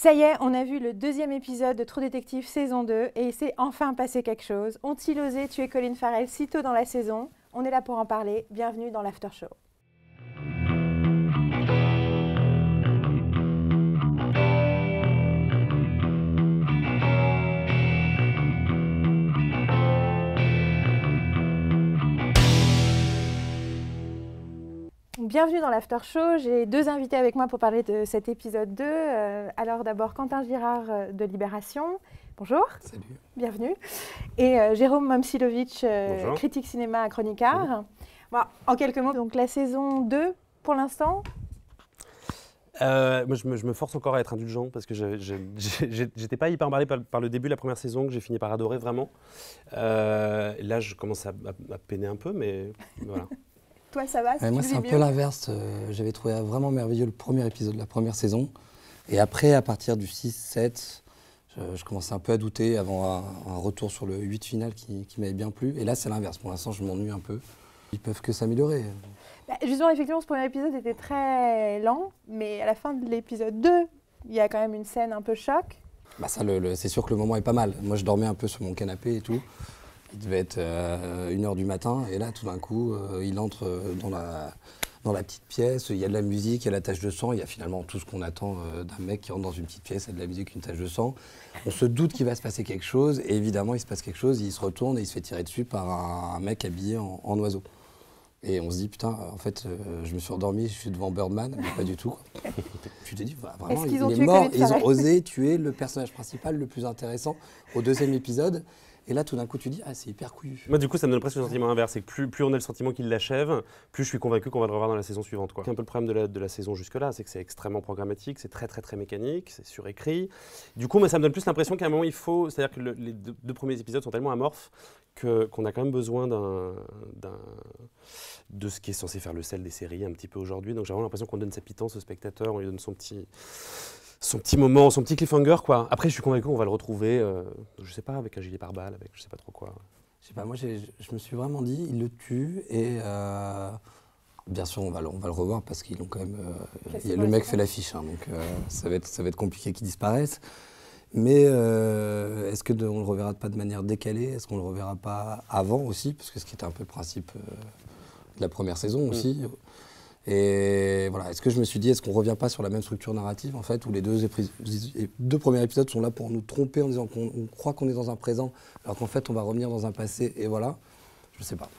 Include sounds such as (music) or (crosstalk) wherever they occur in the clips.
Ça y est, on a vu le deuxième épisode de trou Détective saison 2 et il s'est enfin passé quelque chose. Ont-ils osé tuer Colin Farrell si tôt dans la saison On est là pour en parler. Bienvenue dans l'After Show. Bienvenue dans l'After Show. J'ai deux invités avec moi pour parler de cet épisode 2. Euh, alors d'abord Quentin Girard euh, de Libération. Bonjour. Salut. Bienvenue. Et euh, Jérôme Momsilovic, critique cinéma à Chronicard. en quelques mots, donc la saison 2 pour l'instant je me, force encore à être indulgent parce que (laughs) j'étais pas hyper emballé par, le début de la première saison que j'ai fini par adorer vraiment. là, je commence à, peiner un peu, mais voilà. (laughs) Toi, ça va Moi, c'est un peu l'inverse. Euh, j'avais trouvé vraiment merveilleux le premier épisode de la première saison. Et après, à partir du 6-7, je, commençais un peu à douter avant un, retour sur le 8 final qui, m'avait bien plu. Et là, c'est l'inverse. Pour l'instant, je m'ennuie un peu. Ils peuvent que s'améliorer. Bah, justement, effectivement, ce premier épisode était très lent, mais à la fin de l'épisode 2, il y a quand même une scène un peu choc. Bah ça, c'est sûr que le moment est pas mal. Moi, je dormais un peu sur mon canapé et tout il devait être 1h euh, du matin, et là, tout d'un coup, euh, il entre dans la, dans la petite pièce, il y a de la musique, il y a la tache de sang, il y a finalement tout ce qu'on attend euh, d'un mec qui rentre dans une petite pièce, il y a de la musique, une tache de sang. On se doute qu'il va se passer quelque chose, et évidemment, il se passe quelque chose, il se retourne et il se fait tirer dessus par un, mec habillé en, oiseau. Et on se dit, putain, en fait, je me suis endormi, je suis devant Birdman, mais pas du tout. (laughs) tu te dis, bah, vraiment, il est mort, ils ont osé tuer le personnage principal le plus intéressant au deuxième épisode. Et là, tout d'un coup, tu dis, ah, c'est hyper couillu. Moi, du coup, ça me donne presque le sentiment inverse. C'est que plus, plus on a le sentiment qu'il l'achève, plus je suis convaincu qu'on va le revoir dans la saison suivante. C'est un peu le problème de la, de la saison jusque-là, c'est que c'est extrêmement programmatique, c'est très, très, très mécanique, c'est surécrit. Du coup, ça me donne plus l'impression qu'à un moment, il faut. C'est-à-dire que les deux, premiers épisodes sont tellement amorphes qu'on a quand même besoin d'un de ce qui est censé faire le sel des séries un petit peu aujourd'hui. Donc j'ai vraiment l'impression qu'on donne sa pitance au spectateur, on lui donne son petit, son petit moment, son petit cliffhanger, quoi. Après, je suis convaincu qu'on va le retrouver, euh, je sais pas, avec un gilet pare-balles, avec je sais pas trop quoi. Je sais pas, moi, je me suis vraiment dit, il le tue et. Euh, bien sûr, on va, le, on va le revoir parce qu'ils ont quand même. Euh, le mec fait l'affiche, hein, donc ça, va être, ça va être compliqué qu'il disparaisse. Mais est-ce qu'on on le reverra pas de manière décalée Est-ce qu'on le reverra pas avant aussi Parce que ce qui était un peu le principe de la première saison mm. aussi. Et voilà, est-ce que je me suis dit, est-ce qu'on revient pas sur la même structure narrative, en fait, où les deux, deux premiers épisodes sont là pour nous tromper en disant qu'on croit qu'on est dans un présent, alors qu'en fait, on va revenir dans un passé, et voilà, je sais pas.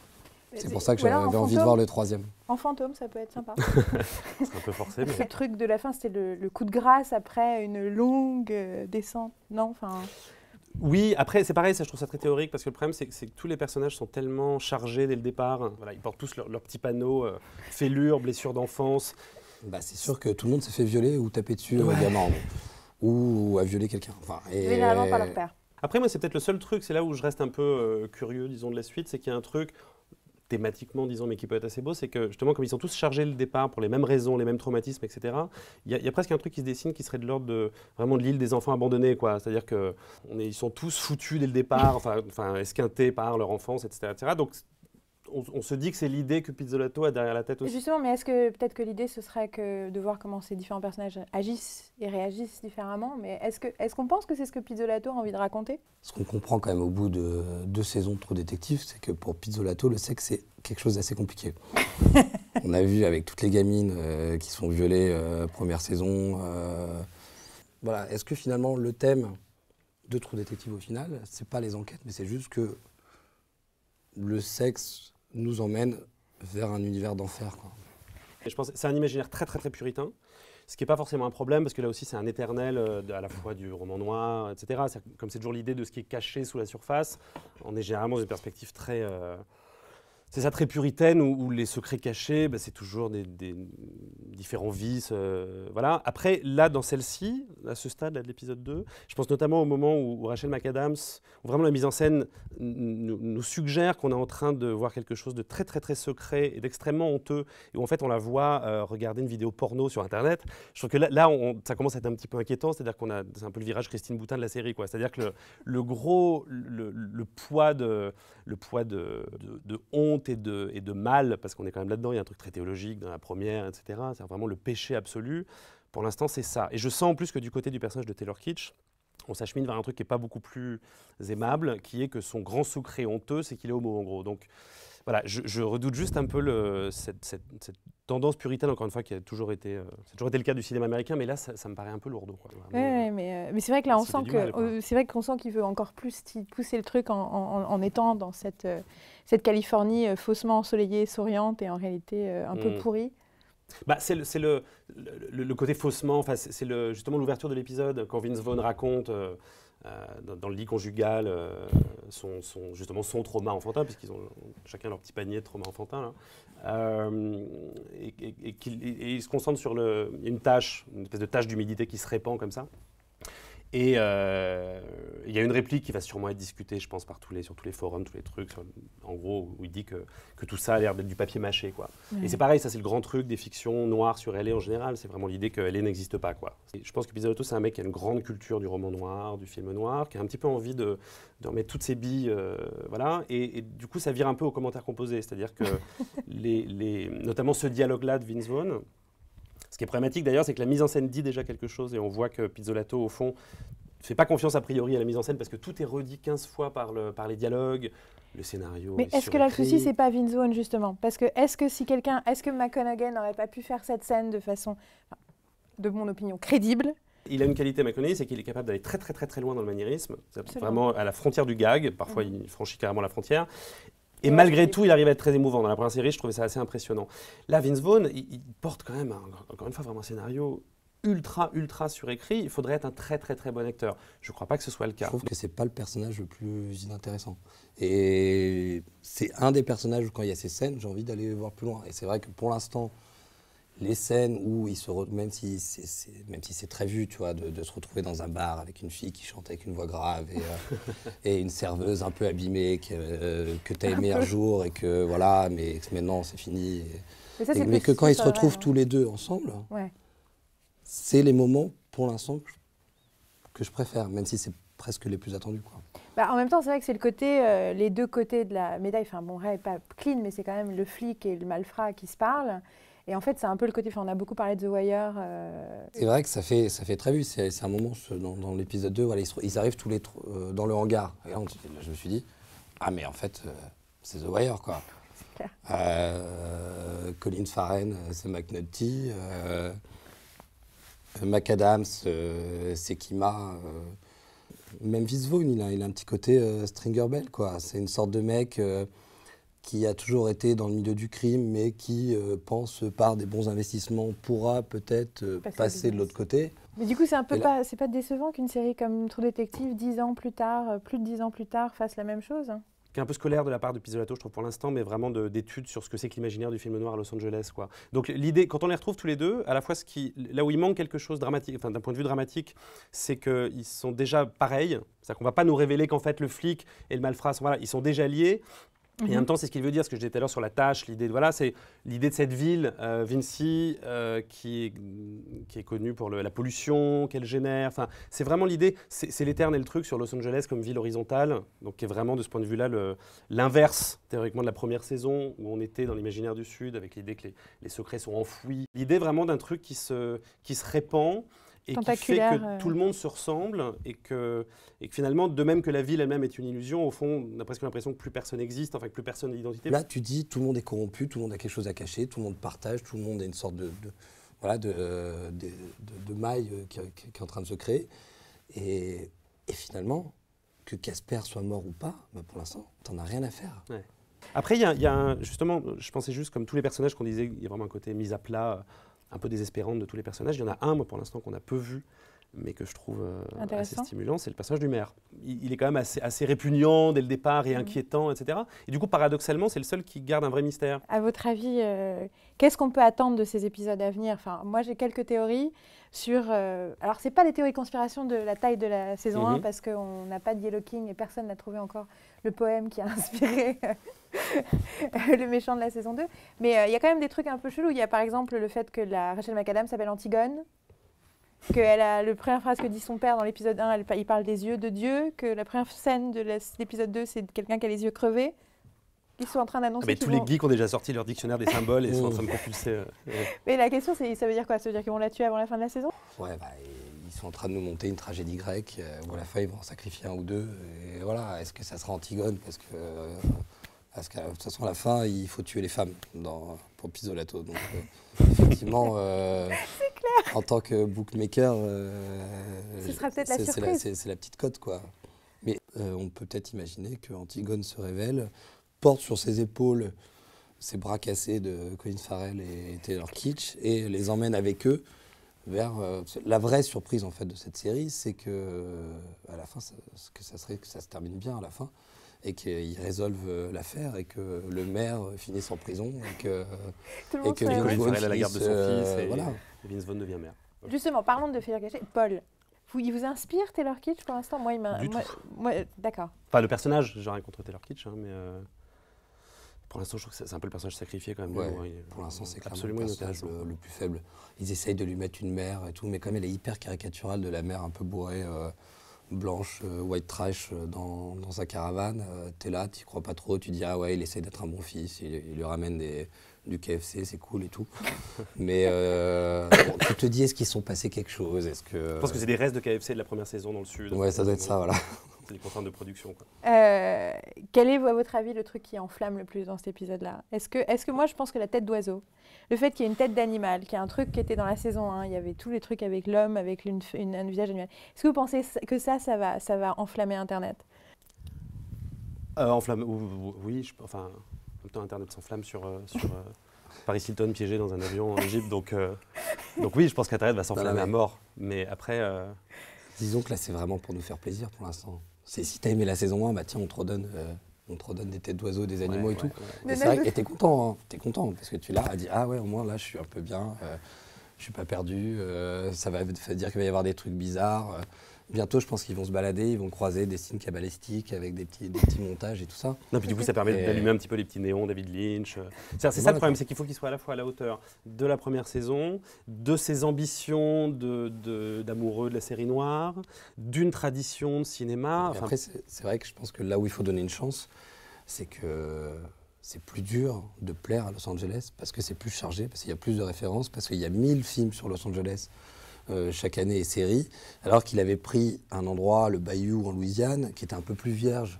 C'est pour ça que j'avais envie de voir le troisième. En fantôme, ça peut être sympa. (laughs) c'est un peu forcé, (laughs) mais... Le truc de la fin, c'était le, coup de grâce après une longue euh, descente. Non, enfin... Oui, après, c'est pareil, ça, je trouve ça très théorique parce que le problème, c'est que, tous les personnages sont tellement chargés dès le départ. Hein. Voilà, ils portent tous leurs leur petits panneaux euh, fêlures, blessures d'enfance. Bah, c'est sûr que tout le monde s'est fait violer ou taper dessus euh, ouais. ou, ou a violé quelqu'un. Enfin, et... par leur père. Après, moi, c'est peut-être le seul truc, c'est là où je reste un peu euh, curieux, disons, de la suite, c'est qu'il y a un truc, thématiquement, disons, mais qui peut être assez beau, c'est que justement, comme ils sont tous chargés le départ pour les mêmes raisons, les mêmes traumatismes, etc., il y, a presque un truc qui se dessine qui serait de l'ordre de vraiment de l'île des enfants abandonnés, quoi. C'est-à-dire que ils sont tous foutus dès le départ, enfin, enfin esquintés par leur enfance, etc. etc. Donc on, se dit que c'est l'idée que Pizzolato a derrière la tête aussi. Justement, mais est-ce que peut-être que l'idée ce serait que de voir comment ces différents personnages agissent et réagissent différemment, mais est-ce qu'on pense que c'est ce que Pizzolato a envie de raconter Ce qu'on comprend quand même au bout de deux saisons de Trop Détective, c'est que pour pizzolato le sexe c'est quelque chose d'assez compliqué. (laughs) on a vu avec toutes les gamines euh, qui sont violées euh, première saison. Euh, voilà, est-ce que finalement le thème de Trou Détective au final, c'est pas les enquêtes, mais c'est juste que le sexe nous emmène vers un univers d'enfer. Je pense c'est un imaginaire très très puritain, ce qui n'est pas forcément un problème parce que là aussi c'est un éternel euh, à la fois du roman noir, etc. Comme c'est toujours l'idée de ce qui est caché sous la surface, on est généralement dans une perspective très euh, c'est ça très puritaine où, les secrets cachés, bah, c'est toujours des, différents vices. Euh, voilà. Après, là, dans celle-ci, à ce stade de l'épisode 2, je pense notamment au moment où, Rachel McAdams, vraiment la mise en scène nous, suggère qu'on est en train de voir quelque chose de très très très secret et d'extrêmement honteux, et où en fait on la voit euh, regarder une vidéo porno sur Internet. Je trouve que là, on, ça commence à être un petit peu inquiétant, c'est-à-dire qu'on a un peu le virage Christine Boutin de la série, quoi. C'est-à-dire que le, gros, le, poids de, le poids de, de honte et de, et de mal, parce qu'on est quand même là-dedans, il y a un truc très théologique dans la première, etc. C'est vraiment le péché absolu. Pour l'instant, c'est ça. Et je sens en plus que du côté du personnage de Taylor Kitsch, on s'achemine vers un truc qui n'est pas beaucoup plus aimable, qui est que son grand secret honteux, c'est qu'il est homo en gros. Donc voilà, je, redoute juste un peu cette, tendance puritaine, encore une fois, qui a toujours été, euh, toujours été le cas du cinéma américain, mais là, ça, me paraît un peu lourde. Oui, euh, mais, c'est vrai que là, on sent que euh, c'est vrai qu'on sent qu'il veut encore plus pousser le truc en, étant dans cette, Californie faussement ensoleillée, souriante et en réalité un peu mm. pourrie. Bah, c'est le, le, le, côté faussement, enfin, c'est justement l'ouverture de l'épisode quand Vince Vaughn raconte euh, euh, dans, le lit conjugal euh, son, son, justement son trauma enfantin, puisqu'ils ont chacun leur petit panier de trauma enfantin, là. et, et, se concentrent sur une tâche, une espèce de tâche d'humidité qui se répand comme ça. Et euh, il y a une réplique qui va sûrement être discutée, je pense, par tous les, sur tous les forums, tous les trucs, en gros, où il dit que, que tout ça a l'air d'être du papier mâché. Quoi. Et c'est pareil, ça c'est le grand truc des fictions noires sur LA en général, c'est vraiment l'idée que LA n'existe pas. Quoi. je pense que Pizzalotto, c'est un mec qui a une grande culture du roman noir, du film noir, qui a un petit peu envie de, de remettre toutes ses billes. Euh, voilà. Et, du coup, ça vire un peu aux commentaires composés, c'est-à-dire que (laughs) les, les, notamment ce dialogue-là de Vince Vaughn, ce qui est pragmatique d'ailleurs, c'est que la mise en scène dit déjà quelque chose et on voit que Pizzolato, au fond, ne fait pas confiance a priori à la mise en scène parce que tout est redit 15 fois par, le, par les dialogues, le scénario. Mais est-ce que la le souci, c'est pas Vin justement Parce que est-ce que si quelqu'un, est-ce que McConaughey n'aurait pas pu faire cette scène de façon, de mon opinion, crédible il a une qualité McConaughey, c'est qu'il est capable d'aller très très très très loin dans le maniérisme, vraiment à la frontière du gag, parfois mm. il franchit carrément la frontière, et malgré tout, il arrive à être très émouvant. Dans la première série, je trouvais ça assez impressionnant. Là, Vince Vaughn, il, porte quand même, encore une fois, vraiment un scénario ultra, ultra surécrit. Il faudrait être un très, très, très bon acteur. Je ne crois pas que ce soit le cas. Je trouve que c'est pas le personnage le plus inintéressant. Et c'est un des personnages où, quand il y a ces scènes, j'ai envie d'aller voir plus loin. Et c'est vrai que pour l'instant, les scènes où ils se même si c'est même si c'est très vu tu vois de, se retrouver dans un bar avec une fille qui chante avec une voix grave euh, (laughs) et, une serveuse un peu abîmée que, euh, tu as aimé un jour et que voilà mais maintenant c'est fini mais, que quand ils se retrouvent euh, tous les deux ensemble c'est les moments pour l'instant que je préfère même si c'est presque les plus attendus quoi bah, en même temps, c'est vrai que c'est le côté, les deux côtés de la médaille. Enfin, bon, Ray pas clean, mais c'est quand même le flic et le malfrat qui se parlent. Et en fait, c'est un peu le côté. on a beaucoup parlé de The Wire. Euh, c'est vrai que ça fait, ça fait très vu. C'est un moment dans, l'épisode 2, voilà, ils, arrivent tous les euh, dans le hangar. là, je me suis dit, ah, mais en fait, euh, c'est The Wire, quoi. Clair. Colin Farren, c'est McNulty. McAdams, c'est Kima. Même Vaughn, il a, il a un petit côté Stringer Bell, quoi. C'est une sorte de mec qui a toujours été dans le milieu du crime, mais qui euh, pense par des bons investissements pourra peut-être euh, passer, de l'autre côté. Mais du coup, c'est un peu pas, c'est pas décevant qu'une série comme Trou Détective, dix ans plus tard, euh, plus de dix ans plus tard, fasse la même chose. Hein qui est un peu scolaire de la part de Pizzolato, je trouve pour l'instant, mais vraiment d'études sur ce que c'est que l'imaginaire du film noir à Los Angeles. Quoi. Donc l'idée, quand on les retrouve tous les deux, à la fois ce qui, là où il manque quelque chose dramatique, d'un point de vue dramatique, c'est qu'ils sont déjà pareils, c'est-à-dire qu'on va pas nous révéler qu'en fait le flic et le malfrat, voilà, ils sont déjà liés, et en mhm. même temps, c'est ce qu'il veut dire, ce que je disais tout à l'heure sur la tâche, l'idée de, voilà, c'est l'idée de cette ville, euh, Vinci, euh, qui, est, connue pour la pollution qu'elle génère. Enfin, c'est vraiment l'idée, c'est l'éternel truc sur Los Angeles comme ville horizontale, donc qui est vraiment de ce point de vue-là l'inverse, théoriquement, de la première saison où on était dans l'imaginaire du Sud avec l'idée que les, secrets sont enfouis. L'idée vraiment d'un truc qui qui se répand et qui fait que euh. tout le monde se ressemble et que, et que finalement, de même que la ville elle-même est une illusion, au fond, on a presque l'impression que plus personne n'existe, enfin que plus personne n'a d'identité. Là, tu dis tout le monde est corrompu, tout le monde a quelque chose à cacher, tout le monde partage, tout le monde est une sorte de, voilà, de, de, maille qui, est en train de se créer. Et, et finalement, que Casper soit mort ou pas, bah, pour l'instant, t'en as rien à faire. Après, il y a, justement, je pensais juste comme tous les personnages qu'on disait, il y a vraiment un côté mis à plat un peu désespérante de tous les personnages. Il y en a un, moi, pour l'instant, qu'on a peu vu, mais que je trouve euh, assez stimulant, c'est le passage du maire. Il, est quand même assez, répugnant dès le départ et mm. inquiétant, etc. Et du coup, paradoxalement, c'est le seul qui garde un vrai mystère. À votre avis, euh, qu'est-ce qu'on peut attendre de ces épisodes à venir Enfin, moi, j'ai quelques théories sur. Euh, alors, c'est pas les théories conspiration de la taille de la saison 1 mhm. parce qu'on n'a pas de Yellow King et personne n'a trouvé encore le poème qui a (laughs) inspiré le méchant de la saison 2. Mais il y a quand même des trucs un peu chelous. Il y a par exemple le fait que la Rachel McAdams s'appelle Antigone elle a le première phrase que dit son père dans l'épisode 1, elle, il parle des yeux de Dieu, que la première scène de l'épisode 2, c'est quelqu'un qui a les yeux crevés. Ils sont en train d'annoncer. Ah, mais tous les geeks ont déjà sorti leur dictionnaire des symboles et sont en train de compulser. Euh, (laughs) mais la question, c'est ça veut dire quoi Ça veut dire qu'ils vont la tuer avant la fin de la saison Ouais, bah, ils sont en train de nous monter une tragédie grecque euh, où la fin ils vont en sacrifier un ou deux. Et voilà, est-ce que ça sera Antigone Parce que. Euh, parce que euh, de toute façon, à la fin, il faut tuer les femmes dans, pour Pizzolato. Donc, euh, (laughs) effectivement, euh, en tant que bookmaker, c'est la, la, petite cote, quoi. Mais on peut peut-être imaginer que Antigone se révèle, porte sur ses épaules ses bras cassés de Colin Farrell et Taylor Kitsch et les emmène avec eux vers euh, la vraie surprise en fait de cette série, c'est que euh, à la fin, ça, que ça serait que ça se termine bien à la fin et qu'ils résolvent euh, l'affaire et que le maire finisse en prison et que Vince Vaughn la garde de son fils Vince devient maire. Justement, parlons de Faire Gachet. Paul, il vous inspire Taylor Kitsch pour l'instant Moi, il m'a. d'accord. Enfin, le personnage, j'ai rien contre Taylor Kitsch, hein, mais. Pour l'instant, je trouve que c'est un peu le personnage sacrifié quand même. Euh, pour l'instant, c'est absolument le personnage le, plus faible. Ils essayent de lui mettre une mère et tout, mais comme elle est hyper caricaturale de la mère un peu bourrée, euh, blanche, euh, white trash dans, sa caravane, t'es là, t'y crois pas trop, tu dis ah ouais, il essaie d'être un bon fils, il, lui ramène des, du KFC, c'est cool et tout. (laughs) Mais tu te dis, est-ce qu'ils sont passés quelque chose est que... Je pense que c'est des restes de KFC de la première saison dans le sud. Ouais, ça doit être ça, voilà les contraintes de production. Euh, quel est, à votre avis, le truc qui enflamme le plus dans cet épisode-là Est-ce que, est que moi, je pense que la tête d'oiseau, le fait qu'il y ait une tête d'animal, qu'il y ait un truc qui était dans la saison 1, il y avait tous les trucs avec l'homme, avec une, un visage animal. Est-ce que vous pensez que ça, ça va, ça va enflammer Internet euh, oui, je, enfin, en même temps, Internet s'enflamme sur. Euh, sur euh, Paris Hilton piégé dans un avion en Égypte. Donc, donc oui, je pense qu'Internet va s'enflammer à mort. Mais après. Disons que là, c'est vraiment pour nous faire plaisir pour l'instant c'est si t'as aimé la saison 1, bah tiens, on te redonne, euh, on des têtes d'oiseaux, des animaux et tout. Et t'es content, hein. t'es content, parce que tu l'as dit, ah ouais, au moins là, je suis un peu bien, je euh, je suis pas perdu, euh, ça va dire qu'il va y avoir des trucs bizarres bientôt, je pense qu'ils vont se balader, ils vont croiser des signes cabalistiques avec des petits, montages et tout ça. Non, puis du coup, ça permet d'allumer un petit peu les petits néons, David Lynch. C'est ça le problème, c'est qu'il faut qu'il soit à la fois à la hauteur de la première saison, de ses ambitions d'amoureux de, la série noire, d'une tradition de cinéma. Après, c'est vrai que je pense que là où il faut donner une chance, c'est que c'est plus dur de plaire à Los Angeles parce que c'est plus chargé, parce qu'il y a plus de références, parce qu'il y a mille films sur Los Angeles. Euh, chaque année et série, alors qu'il avait pris un endroit, le Bayou en Louisiane, qui était un peu plus vierge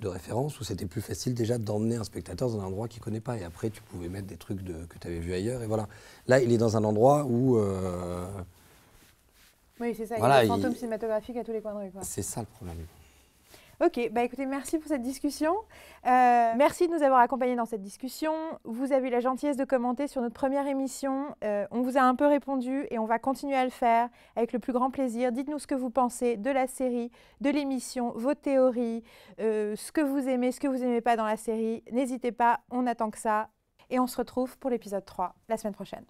de référence, où c'était plus facile déjà d'emmener un spectateur dans un endroit qu'il ne connaît pas. Et après, tu pouvais mettre des trucs de, que tu avais vus ailleurs. Et voilà. Là, il est dans un endroit où. Euh, oui, c'est ça. il y a des fantômes cinématographiques à tous les coins de rue. C'est ça le problème. Ok, bah écoutez, merci pour cette discussion. Euh, merci de nous avoir accompagnés dans cette discussion. Vous avez eu la gentillesse de commenter sur notre première émission. Euh, on vous a un peu répondu et on va continuer à le faire avec le plus grand plaisir. Dites-nous ce que vous pensez de la série, de l'émission, vos théories, euh, ce que vous aimez, ce que vous n'aimez pas dans la série. N'hésitez pas, on attend que ça. Et on se retrouve pour l'épisode 3 la semaine prochaine.